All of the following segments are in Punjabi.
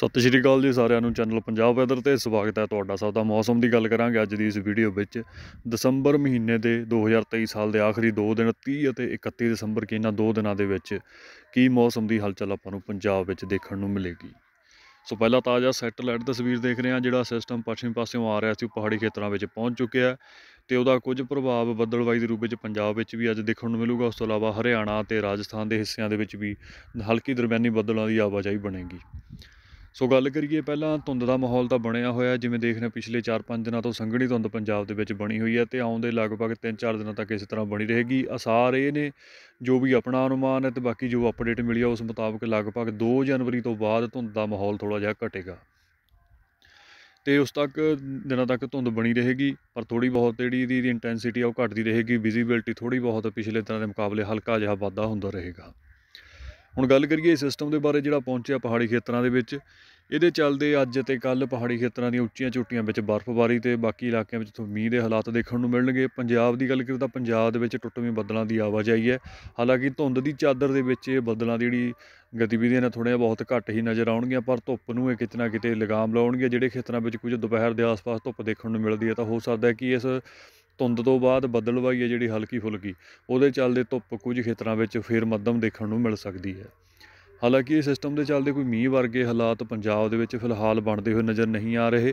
ਸਤਿ ਸ਼੍ਰੀ ਅਕਾਲ ਜੀ ਸਾਰਿਆਂ ਨੂੰ ਚੈਨਲ ਪੰਜਾਬ ਵੈਦਰ ਤੇ ਸਵਾਗਤ ਹੈ ਤੁਹਾਡਾ ਸਭ ਦਾ ਮੌਸਮ ਦੀ ਗੱਲ ਕਰਾਂਗੇ ਅੱਜ ਦੀ ਇਸ ਵੀਡੀਓ ਵਿੱਚ ਦਸੰਬਰ ਮਹੀਨੇ ਦੇ 2023 ਸਾਲ ਦੇ ਆਖਰੀ 2 ਦਿਨ 30 ਅਤੇ 31 ਦਸੰਬਰ ਕੀ ਇਹਨਾਂ 2 ਦਿਨਾਂ ਦੇ ਵਿੱਚ ਕੀ ਮੌਸਮ ਦੀ ਹਲਚਲ ਆਪਾਂ ਨੂੰ ਪੰਜਾਬ ਵਿੱਚ ਦੇਖਣ ਨੂੰ ਮਿਲੇਗੀ ਸੋ ਪਹਿਲਾਂ ਤਾਜ਼ਾ ਸੈਟੇਲਾਈਟ ਤਸਵੀਰ ਦੇਖ ਰਹੇ ਹਾਂ ਜਿਹੜਾ ਸਿਸਟਮ ਪੱਛਮੀ ਪਾਸਿਓਂ ਆ ਰਿਹਾ ਸੀ ਉਹ ਪਹਾੜੀ ਖੇਤਰਾਂ ਵਿੱਚ ਪਹੁੰਚ ਚੁੱਕਿਆ ਹੈ ਤੇ ਉਹਦਾ ਕੁਝ ਪ੍ਰਭਾਵ ਬੱਦਲਵਾਈ ਦੇ ਰੂਪ ਵਿੱਚ ਪੰਜਾਬ ਵਿੱਚ ਵੀ ਅੱਜ ਦੇਖਣ ਨੂੰ ਮਿਲੂਗਾ ਉਸ ਤੋਂ ਇਲਾਵਾ ਹਰਿਆਣਾ ਤੇ ਰਾਜਸਥਾਨ ਦੇ ਹਿੱਸਿਆਂ ਦੇ ਵਿੱਚ ਵੀ ਹਲਕੀ ਦਰਮਿਆਨੀ ਬੱਦਲਾਂ ਦੀ ਆਵਾਜਾਈ ਬਣੇਗੀ ਸੋ ਗੱਲ ਕਰੀਏ ਪਹਿਲਾਂ ਧੁੰਦ ਦਾ ਮਾਹੌਲ ਤਾਂ ਬਣਿਆ ਹੋਇਆ ਜਿਵੇਂ ਦੇਖਣਾ ਪਿਛਲੇ 4-5 ਦਿਨਾਂ ਤੋਂ ਸੰਘਣੀ ਧੁੰਦ ਪੰਜਾਬ ਦੇ ਵਿੱਚ ਬਣੀ ਹੋਈ ਹੈ ਤੇ ਆਉਂਦੇ ਲਗਭਗ 3-4 ਦਿਨਾਂ ਤੱਕ ਇਸੇ ਤਰ੍ਹਾਂ ਬਣੀ ਰਹੇਗੀ ਅਸਾਰ ਇਹ ਨੇ ਜੋ ਵੀ ਆਪਣਾ ਅਨੁਮਾਨ ਹੈ ਤੇ ਬਾਕੀ ਜੋ ਅਪਡੇਟ ਮਿਲੀ ਆ ਉਸ ਮੁਤਾਬਕ ਲਗਭਗ 2 ਜਨਵਰੀ ਤੋਂ ਬਾਅਦ ਧੁੰਦ ਦਾ ਮਾਹੌਲ ਥੋੜਾ ਜਿਹਾ ਘਟੇਗਾ ਤੇ ਉਸ ਤੱਕ ਦਿਨਾਂ ਤੱਕ ਧੁੰਦ ਬਣੀ ਰਹੇਗੀ ਪਰ ਥੋੜੀ ਬਹੁਤ ਜਿਹੜੀ ਦੀ ਇੰਟੈਂਸਿਟੀ ਆ ਉਹ ਘਟਦੀ ਰਹੇਗੀ ਵਿਜ਼ਿਬਿਲਟੀ ਥੋੜੀ ਬਹੁਤ ਪਿਛਲੇ ਦਿਨਾਂ ਦੇ ਮੁਕਾਬਲੇ ਹਲਕਾ ਜਿਹਾ ਵਾਧਾ ਹੁੰਦਾ ਰਹੇਗਾ ਹੁਣ ਗੱਲ ਕਰੀਏ ਇਸ ਸਿਸਟਮ ਦੇ ਬਾਰੇ ਜਿਹੜਾ ਪਹੁੰਚਿਆ ਪਹਾੜੀ ਖੇਤਰਾਂ ਦੇ ਵਿੱਚ ਇਹਦੇ ਚੱਲਦੇ ਅੱਜ ਤੇ ਕੱਲ ਪਹਾੜੀ ਖੇਤਰਾਂ ਦੀਆਂ ਉੱਚੀਆਂ ਚੋਟੀਆਂ ਵਿੱਚ ਬਰਫ਼ਬਾਰੀ ਤੇ ਬਾਕੀ ਇਲਾਕਿਆਂ ਵਿੱਚ ਮੀਂਹ ਦੇ ਹਾਲਾਤ ਦੇਖਣ ਨੂੰ ਮਿਲਣਗੇ ਪੰਜਾਬ ਦੀ ਗੱਲ ਕਰੀਏ ਤਾਂ ਪੰਜਾਬ ਦੇ ਵਿੱਚ ਟੁੱਟਵੇਂ ਬੱਦਲਾਂ ਦੀ ਆਵਾਜਾਈ ਹੈ ਹਾਲਾਂਕਿ ਧੁੰਦ ਦੀ ਚਾਦਰ ਦੇ ਵਿੱਚ ਇਹ ਬੱਦਲਾਂ ਦੀ ਜਿਹੜੀ ਗਤੀਵਿਧੀਆਂ ਨੇ ਥੋੜੀਆਂ ਬਹੁਤ ਘੱਟ ਹੀ ਨਜ਼ਰ ਆਉਣਗੀਆਂ ਪਰ ਧੁੱਪ ਨੂੰ ਇਹ ਕਿਤਨਾ ਕਿਤੇ ਲਗਾਮ ਲਾਉਣਗੇ ਜਿਹੜੇ ਖੇਤਰਾਂ ਵਿੱਚ ਕੁਝ ਦੁਪਹਿਰ ਦੇ ਆਸ-ਪਾਸ ਧੁੱਪ ਦੇਖਣ ਨੂੰ ਮਿਲਦੀ ਹੈ ਤਾਂ ਹੋ ਸਕਦਾ ਹੈ ਕਿ ਇਸ ਧੁੰਦ ਤੋਂ ਬਾਅਦ ਬੱਦਲਵਾਈ ਹੈ ਜਿਹੜੀ ਹਲਕੀ ਫੁਲਕੀ ਉਹਦੇ ਚੱਲਦੇ ਧੁੱਪ ਕੁਝ ਖੇਤਰਾਂ ਵਿੱਚ ਫੇਰ ਮੱਧਮ ਦੇਖਣ ਨੂੰ ਮਿਲ ਸਕਦੀ ਹੈ ਹਾਲਾਂਕਿ ਇਹ ਸਿਸਟਮ ਦੇ ਚੱਲਦੇ ਕੋਈ ਮੀਂਹ ਵਰਗੇ ਹਾਲਾਤ ਪੰਜਾਬ ਦੇ ਵਿੱਚ ਫਿਲਹਾਲ ਬਣਦੇ ਹੋਏ ਨਜ਼ਰ ਨਹੀਂ ਆ ਰਹੇ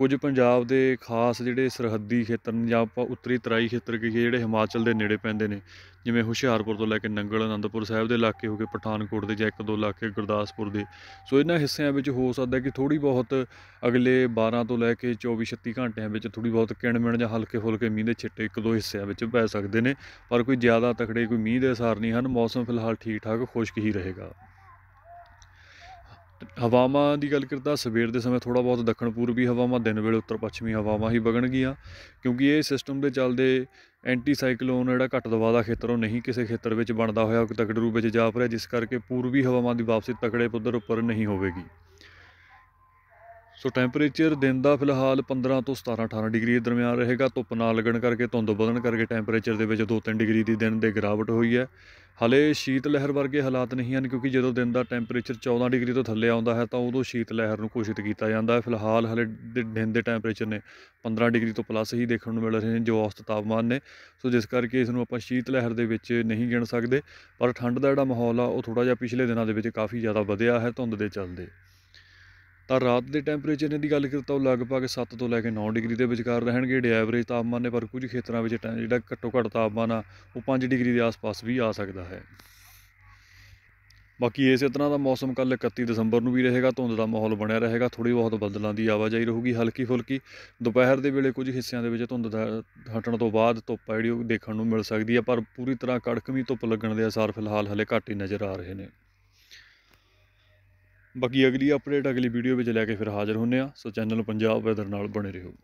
ਕੁਝ ਪੰਜਾਬ ਦੇ ਖਾਸ ਜਿਹੜੇ ਸਰਹੱਦੀ ਖੇਤਰ ਨੇ ਜਾਂ ਆਪਾਂ ਉੱਤਰੀ ਤਰਾਈ ਖੇਤਰ ਕਹੀਏ ਜਿਹੜੇ ਹਿਮਾਚਲ ਦੇ ਨੇੜੇ ਪੈਂਦੇ ਨੇ ਜਿਵੇਂ ਹੁਸ਼ਿਆਰਪੁਰ ਤੋਂ ਲੈ ਕੇ ਨੰਗਲ ਅਨੰਦਪੁਰ ਸਾਹਿਬ ਦੇ ਇਲਾਕੇ ਹੋ ਕੇ ਪਠਾਨਕੋਟ ਦੇ ਜਾਂ ਇੱਕ ਦੋ ਇਲਾਕੇ ਗੁਰਦਾਸਪੁਰ ਦੇ ਸੋ ਇਹਨਾਂ ਹਿੱਸਿਆਂ ਵਿੱਚ ਹੋ ਸਕਦਾ ਕਿ ਥੋੜੀ ਬਹੁਤ ਅਗਲੇ 12 ਤੋਂ ਲੈ ਕੇ 24 36 ਘੰਟਿਆਂ ਵਿੱਚ ਥੋੜੀ ਬਹੁਤ ਕਿਣ-ਮਿਣ ਜਾਂ ਹਲਕੇ ਫੁਲਕੇ ਮੀਂਹ ਦੇ ਛਿੱਟੇ ਇੱਕ ਦੋ ਹਿੱਸਿਆਂ ਵਿੱਚ ਪੈ ਸਕਦੇ ਨੇ ਪਰ ਕੋਈ ਜ਼ਿਆਦਾ ਤਕੜੇ ਕੋਈ ਮੀਂਹ ਦੇ ਅਸਰ ਨਹੀਂ ਹਨ ਮੌਸਮ ਫਿਲਹਾਲ ਠੀਕ ਠਾਕ ਖੁਸ਼ਕ ਹੀ ਰਹੇਗਾ ਹਵਾਵਾਂ ਦੀ ਗੱਲ ਕਰਦਾ ਸਵੇਰ ਦੇ ਸਮੇਂ ਥੋੜਾ ਬਹੁਤ ਦੱਖਣ ਪੂਰਬੀ ਹਵਾਵਾਂ ਦਿਨ ਵੇਲੇ ਉੱਤਰ ਪੱਛਮੀ ਹਵਾਵਾਂ ਹੀ ਵਗਣਗੀਆਂ ਕਿਉਂਕਿ ਇਹ ਸਿਸਟਮ ਦੇ ਚੱਲਦੇ ਐਂਟੀ ਸਾਈਕਲੋਨ ਜਿਹੜਾ ਘੱਟ ਦਬਾਅ ਦਾ ਖੇਤਰ ਉਹ ਨਹੀਂ ਕਿਸੇ ਖੇਤਰ ਵਿੱਚ ਬਣਦਾ ਹੋਇਆ ਉਹ ਰੂਪ ਵਿੱਚ ਜਾ ਪਰਿਆ ਜਿਸ ਕਰਕੇ ਪੂਰਬੀ ਹਵਾਵਾਂ ਦੀ ਵਾਪਸੀ ਤਕੜੇ ਪੱਧਰ ਉੱਪਰ ਨਹੀਂ ਹੋਵੇਗੀ ਸੋ ਟੈਂਪਰੇਚਰ ਦਿਨ ਦਾ ਫਿਲਹਾਲ 15 ਤੋਂ 17 18 ਡਿਗਰੀ ਦੇ ਦਰਮਿਆਨ ਰਹੇਗਾ ਧੁੱਪ ਨਾ ਲੱਗਣ ਕਰਕੇ ਧੁੰਦ ਵਧਣ ਕਰਕੇ ਟੈਂਪਰੇਚਰ ਦੇ ਵਿੱਚ 2-3 ਡਿਗਰੀ ਦੀ ਦਿਨ ਦੇ ਗਿਰਾਵਟ ਹੋਈ ਹੈ ਹਲੇ ਸ਼ੀਤ ਲਹਿਰ ਵਰਗੇ ਹਾਲਾਤ ਨਹੀਂ ਹਨ ਕਿਉਂਕਿ ਜਦੋਂ ਦਿਨ ਦਾ ਟੈਂਪਰੇਚਰ 14 ਡਿਗਰੀ ਤੋਂ ਥੱਲੇ ਆਉਂਦਾ ਹੈ ਤਾਂ ਉਦੋਂ ਸ਼ੀਤ ਲਹਿਰ ਨੂੰ ਘੋਸ਼ਿਤ ਕੀਤਾ ਜਾਂਦਾ ਹੈ ਫਿਲਹਾਲ ਹਲੇ ਦਿਨ ਦੇ ਟੈਂਪਰੇਚਰ ਨੇ 15 ਡਿਗਰੀ ਤੋਂ ਪਲੱਸ ਹੀ ਦੇਖਣ ਨੂੰ ਮਿਲ ਰਹੇ ਨੇ ਜੋ ਔਸਤ ਤਾਪਮਾਨ ਨੇ ਸੋ ਜਿਸ ਕਰਕੇ ਇਸ ਨੂੰ ਆਪਾਂ ਸ਼ੀਤ ਲਹਿਰ ਦੇ ਵਿੱਚ ਨਹੀਂ ਗਿਣ ਸਕਦੇ ਪਰ ਠੰਡ ਦਾ ਜਿਹੜਾ ਮਾਹੌਲ ਆ ਉਹ ਥੋੜਾ ਜਿਹਾ ਪਿਛਲੇ ਦਿਨਾਂ ਦੇ ਵਿੱਚ ਕਾਫੀ ਜ਼ਿਆਦਾ ਵਧਿਆ ਹੈ ਧੁੰਦ ਦੇ ਚੱਲਦੇ ਤਾਂ ਰਾਤ ਦੇ ਟੈਂਪਰੇਚਰ ਦੀ ਗੱਲ ਕਰ ਤਾ ਉਹ ਲਗਭਗ 7 ਤੋਂ ਲੈ ਕੇ 9 ਡਿਗਰੀ ਦੇ ਵਿਚਕਾਰ ਰਹਿਣਗੇ ਜਿਹੜੇ ਐਵਰੇਜ ਤਾਪਮਾਨ ਨੇ ਪਰ ਕੁਝ ਖੇਤਰਾਂ ਵਿੱਚ ਜਿਹੜਾ ਘੱਟੋ ਘੱਟ ਤਾਪਮਾਨ ਆ ਉਹ 5 ਡਿਗਰੀ ਦੇ ਆਸ-ਪਾਸ ਵੀ ਆ ਸਕਦਾ ਹੈ ਬਾਕੀ ਇਸੇ ਤਰ੍ਹਾਂ ਦਾ ਮੌਸਮ ਕੱਲ 31 ਦਸੰਬਰ ਨੂੰ ਵੀ ਰਹੇਗਾ ਧੁੰਦ ਦਾ ਮਾਹੌਲ ਬਣਿਆ ਰਹੇਗਾ ਥੋੜੀ ਬਹੁਤ ਬੱਦਲਾਂ ਦੀ ਆਵਾਜਾਈ ਰਹੂਗੀ ਹਲਕੀ ਫੁਲਕੀ ਦੁਪਹਿਰ ਦੇ ਵੇਲੇ ਕੁਝ ਹਿੱਸਿਆਂ ਦੇ ਵਿੱਚ ਧੁੰਦ ਦਾ ਹਟਣ ਤੋਂ ਬਾਅਦ ਧੁੱਪ ਜਿਹੜੀ ਦੇਖਣ ਨੂੰ ਮਿਲ ਸਕਦੀ ਹੈ ਪਰ ਪੂਰੀ ਤਰ੍ਹਾਂ ਕੜਕਵੀਂ ਧੁੱਪ ਲੱਗਣ ਦੇ ਅਸਾਰ ਫਿਲਹਾਲ ਹਲੇ ਘੱਟ ਹੀ ਨਜ਼ਰ ਆ ਰਹੇ ਨੇ ਬਾਕੀ ਅਗਲੀ ਅਪਡੇਟ ਅਗਲੀ ਵੀਡੀਓ ਵਿੱਚ ਲੈ ਕੇ ਫਿਰ ਹਾਜ਼ਰ ਹੁੰਨੇ ਆ ਸੋ ਚੈਨਲ ਪੰਜਾਬ ਵੈਦਰ ਨਾਲ ਬਣੇ ਰਹੋ